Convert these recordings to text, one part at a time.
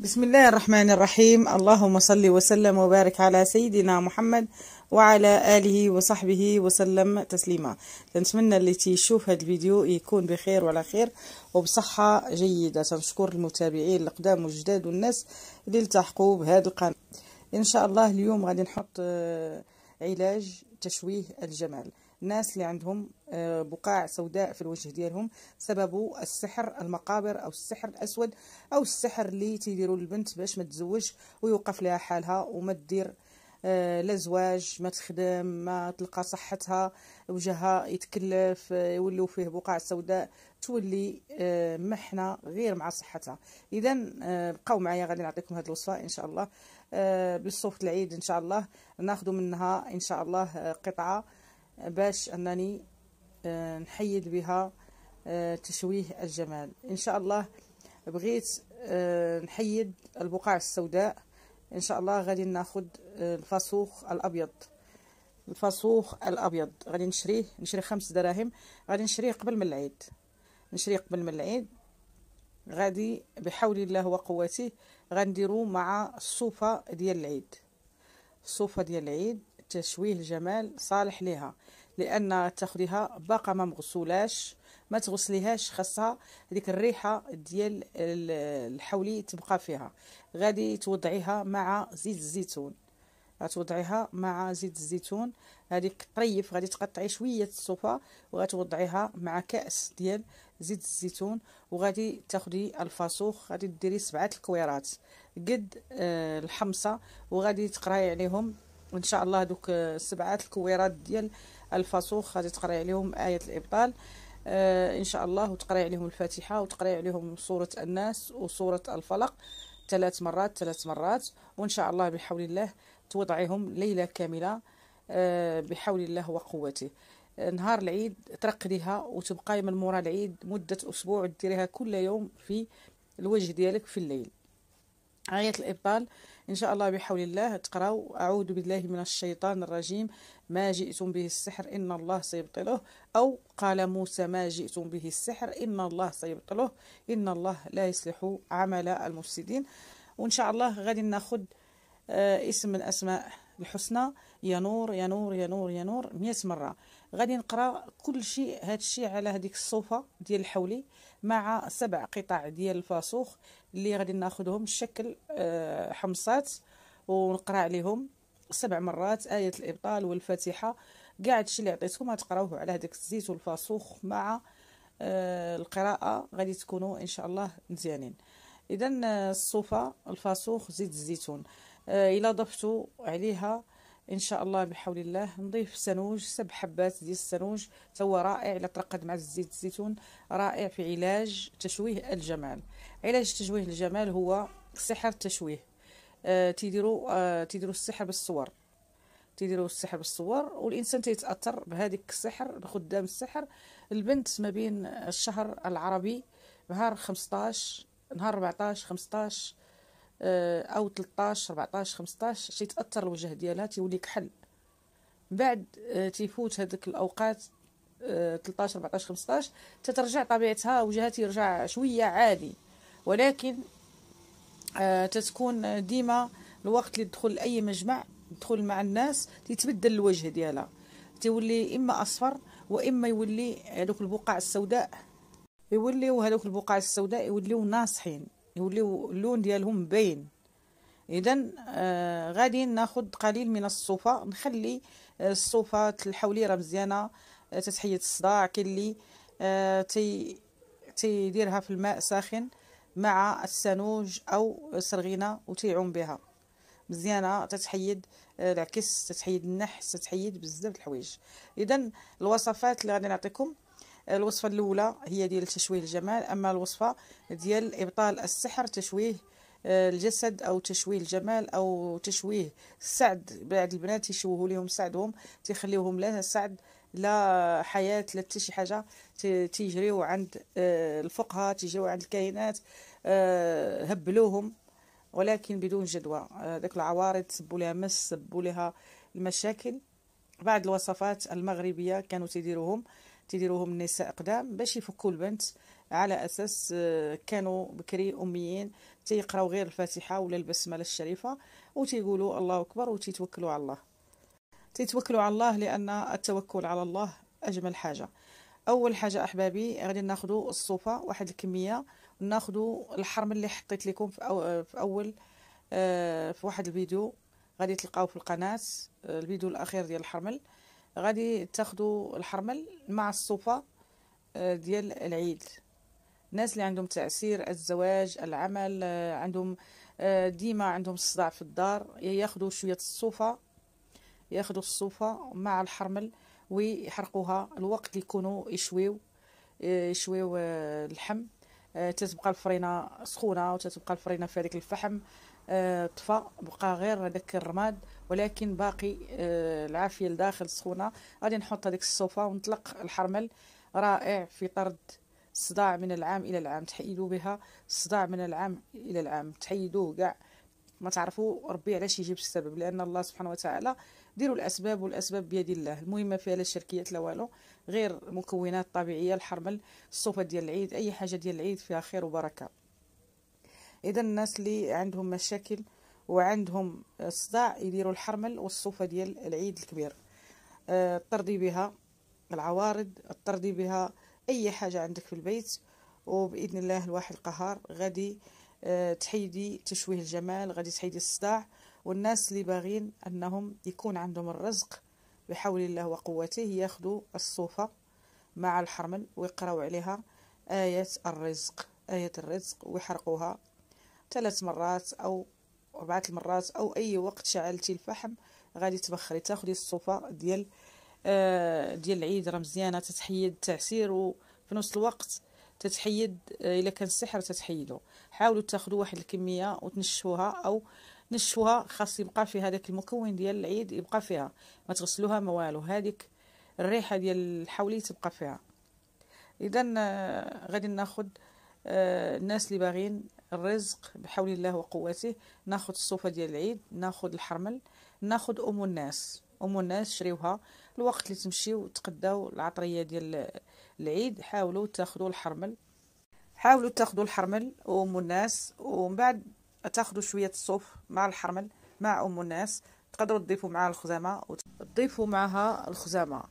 بسم الله الرحمن الرحيم اللهم صل وسلم وبارك على سيدنا محمد وعلى آله وصحبه وسلم تسليما نتمنى اللي تيشوف هذا الفيديو يكون بخير وعلى خير وبصحة جيدة تنشكر المتابعين القدام والجداد والناس اللي التحقوا بهذا القناة إن شاء الله اليوم غادي نحط علاج تشويه الجمال الناس اللي عندهم آه، بقاع سوداء في الوجه ديالهم سببوا السحر المقابر او السحر الاسود او السحر اللي تيديروا البنت باش ما تزوجش ويوقف لها حالها وما تدير آه، لا زواج ما تخدم ما تلقى صحتها وجهها يتكلف آه، يوليو فيه بقاع سوداء تولي محنه غير مع صحتها اذا بقاو معايا غادي نعطيكم هذه الوصفه ان شاء الله بالصوف العيد ان شاء الله ناخذ منها ان شاء الله قطعه باش أنني آه، نحيد بها آه، تشويه الجمال إن شاء الله بغيت آه، نحيد البقع السوداء إن شاء الله غادي ناخد الفاسوخ الأبيض الفاسوخ الابيض غادي نشريه نشري خمس دراهم غادي نشريه قبل من العيد نشريه قبل من العيد غادي بحول الله وقوته غنديرو مع الصوفه ديال العيد الصوفه ديال العيد تشويه الجمال صالح ليها لان تاخديها باقا ما مغسولاش ما تغسليهاش خاصها هذيك الريحه ديال الحولي تبقى فيها غادي توضعيها مع زيت الزيتون غتوضعيها مع زيت الزيتون هذيك طيف غادي تقطعي شويه الصوفه وغتوضعيها مع كاس ديال زيت الزيتون وغادي تاخدي الفاسوخ غادي ديري سبعه الكويرات قد آه، الحمصه وغادي تقراي عليهم وان شاء الله دوك آه، سبعه الكويرات ديال الفاسوخ غادي تقراي عليهم ايه الابطال آه ان شاء الله وتقراي عليهم الفاتحه وتقراي عليهم سوره الناس وسوره الفلق ثلاث مرات ثلاث مرات وان شاء الله بحول الله توضعيهم ليله كامله آه بحول الله وقوته نهار العيد ترقديها وتبقاي من مورا العيد مده اسبوع ديريها كل يوم في الوجه ديالك في الليل آية الإبطال إن شاء الله بحول الله تقراو أعوذ بالله من الشيطان الرجيم ما جئتم به السحر إن الله سيبطله أو قال موسى ما جئتم به السحر إن الله سيبطله إن الله لا يصلح عمل المفسدين وإن شاء الله غادي ناخد آه، اسم من أسماء الحسنى يا نور يا نور يا نور يا نور 100 مرة غادي نقرا كل شيء هذا الشيء على هذيك الصوفه ديال الحولي مع سبع قطع ديال الفاسوخ اللي غادي ناخذهم بشكل آه، حمصات ونقرا عليهم سبع مرات ايه الابطال والفاتحه كاع الشيء اللي عطيتكم غتقراوه على هذيك الزيت والفاسوخ مع آه، القراءه غادي تكونوا ان شاء الله مزيانين اذا آه، الصوفه الفاسوخ زيت الزيتون الا ضفتوا عليها ان شاء الله بحول الله نضيف سنوج سبع حبات ديال السنوج هو رائع الا ترقد مع زيت الزيتون رائع في علاج تشويه الجمال علاج تشويه الجمال هو سحر التشويه آه تيديروا آه تيديروا السحر بالصور تيديروا السحر بالصور والانسان تيتاثر بهذيك السحر الخدام السحر البنت ما بين الشهر العربي نهار 15 نهار 14 15 آه، او 13 14 15 شي تاثر الوجه ديالها تيولي كحل بعد آه، تيفوت هذيك الاوقات 13 14 15 تترجع طبيعتها وجهها تيرجع شويه عادي ولكن آه، تتكون ديما الوقت اللي تدخل لاي مجمع تدخل مع الناس تيتبدل الوجه ديالها تيولي اما اصفر واما يولي هذوك البقع السوداء يوليو هذوك البقع السوداء يوليو ناصحين يوليو اللون ديالهم باين اذا آه غادي ناخد قليل من الصوفه نخلي آه، الصوفه الحولي راه مزيانه آه، تتحيد الصداع كاين اللي آه تي تيديرها في الماء ساخن مع السانوج او سرغينه وتيعوم بها مزيانه تتحيد آه، العكس تتحيد النحس تتحيد بزاف د الحوايج اذا الوصفات اللي غادي نعطيكم الوصفه الاولى هي ديال تشويه الجمال اما الوصفه ديال ابطال السحر تشويه آه، الجسد او تشويه الجمال او تشويه السعد بعض البنات يشوهوا لهم سعدهم تيخليوهم لا سعد لا حياه لا حتى شي حاجه تيجريو عند آه، الفقهاء تيجريو عند الكائنات آه، هبلوهم ولكن بدون جدوى داك العوارض سبوا لها مس سبوا لها المشاكل بعض الوصفات المغربيه كانوا تيديروهم تيديروهم النساء قدام باش يفكوا البنت على اساس آه، كانوا بكري اميين تيقراو غير الفاتحه ولا البسمله الشريفه وتيقولوا الله اكبر وتيتوكلوا على الله تيتوكلوا على الله لان التوكل على الله اجمل حاجه اول حاجه احبابي غادي ناخذوا الصوفه واحد الكميه ناخذوا الحرم اللي حطيت لكم في, أو في اول آه، في واحد الفيديو غادي تلقاو في القناه آه، الفيديو الاخير ديال الحرمل غادي تاخذوا الحرمل مع الصوفة آه، ديال العيد الناس اللي عندهم تعسير الزواج العمل آه، عندهم آه، ديما عندهم الصداع في الدار ياخذوا شوية الصوفة ياخذوا الصوفة مع الحرمل ويحرقوها الوقت يكونوا يشويو يشويو اللحم تتبقى الفرينه سخونه وتتبقى الفرينه في هذيك الفحم آه، طفى بقى غير هذاك الرماد ولكن باقي آه، العافيه لداخل سخونه غادي نحط هذيك الصوفا ونطلق الحرمل رائع في طرد الصداع من العام الى العام تحيدوا بها الصداع من العام الى العام تحيدوه كاع ما تعرفوا ربي علاش يجيب السبب لان الله سبحانه وتعالى ديروا الاسباب والاسباب بيد الله المهم ما فيها لا شركيات لا والو غير مكونات طبيعيه الحرمل الصوفه ديال العيد اي حاجه ديال العيد فيها خير وبركه اذا الناس اللي عندهم مشاكل وعندهم صداع يديروا الحرمل والصوفه ديال العيد الكبير اضطردي آه، بها العوارض اضطردي بها اي حاجه عندك في البيت وباذن الله الواحد القهار غادي آه، تحيدي تشويه الجمال غادي تحيدي الصداع والناس اللي باغين انهم يكون عندهم الرزق بحول الله وقوته ياخذوا الصوفه مع الحرمل ويقراو عليها ايه الرزق ايه الرزق ويحرقوها ثلاث مرات او اربعه المرات او اي وقت شعلتي الفحم غادي تبخري تاخدي الصوفه ديال آه ديال العيد راه مزيانه تتحيد التعسير وفي نفس الوقت تتحيد آه الا كان السحر تتحيدو حاولوا تاخدو واحد الكميه وتنشفوها او نشفوها خاص يبقى فيها داك المكون ديال العيد يبقى فيها ما تغسلوها ما والو هذيك الريحه ديال الحولي تبقى فيها اذا آه غادي ناخد آه، الناس اللي باغيين الرزق بحول الله وقوته ناخد الصوفة ديال العيد ناخد الحرمل ناخد أم الناس أم الناس شريوها الوقت اللي تمشيو تقداو العطرية ديال العيد حاولوا تاخذوا الحرمل حاولوا تاخذوا الحرمل وأم الناس ومن بعد تاخذوا شوية الصوف مع الحرمل مع أم الناس تقدروا تضيفوا معها الخزامة وتضيفوا معها الخزامة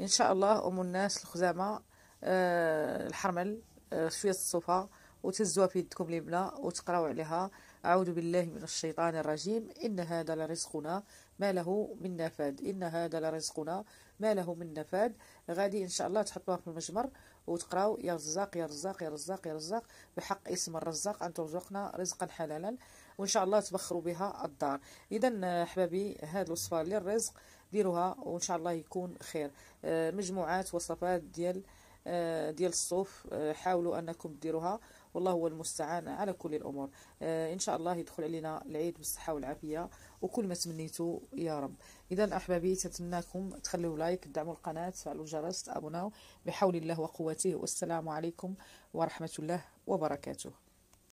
إن شاء الله أم الناس الخزامة أه الحرمل أه شوية الصوفة وتهزوها في يدكم اليمنى وتقراو عليها أعوذ بالله من الشيطان الرجيم إن هذا لرزقنا ما له من نفاد إن هذا لرزقنا ما له من نفاد غادي إن شاء الله تحطوها في المجمر وتقراو يا رزاق يا رزاق يا رزاق يا رزاق بحق اسم الرزاق أن ترزقنا رزقا حلالا وإن شاء الله تبخروا بها الدار إذا آه، أحبابي هاد الوصفة للرزق ديروها وإن شاء الله يكون خير آه، مجموعات وصفات ديال آه، ديال الصوف حاولوا أنكم ديروها والله هو المستعان على كل الامور آه، ان شاء الله يدخل علينا العيد بالصحه والعافيه وكل ما تمنيتو يا رب اذا احبابي تتمناكم تخليو لايك تدعموا القناه تفعلوا الجرس تابوناو بحول الله وقوته والسلام عليكم ورحمه الله وبركاته